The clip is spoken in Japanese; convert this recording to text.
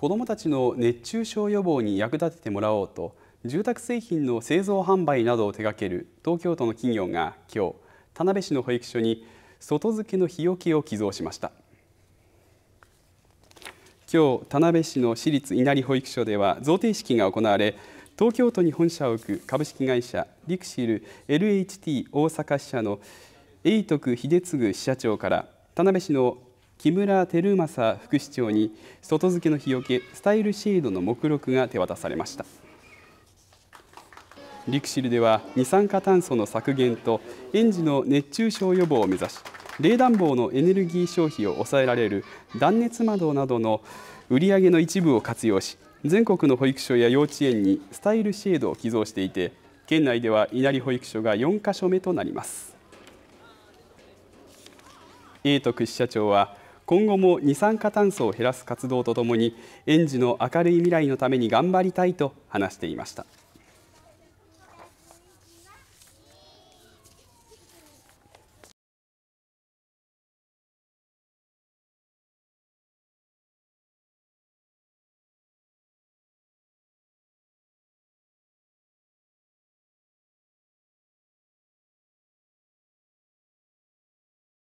子どもたちの熱中症予防に役立ててもらおうと住宅製品の製造販売などを手掛ける東京都の企業が今日田辺市の保育所に外付けの日よけを寄贈しました今日田辺市の市立稲荷保育所では贈呈式が行われ東京都に本社を置く株式会社リクシル LHT 大阪支社の永徳秀次支社長から田辺市の木村照政副市長に外付けの日よけスタイルシードの目録が手渡されましたリクシルでは二酸化炭素の削減と園児の熱中症予防を目指し冷暖房のエネルギー消費を抑えられる断熱窓などの売り上げの一部を活用し全国の保育所や幼稚園にスタイルシェードを寄贈していて県内では稲荷保育所が4か所目となります。永徳支社長は今後も二酸化炭素を減らす活動とともに園児の明るい未来のために頑張りたいと話していました。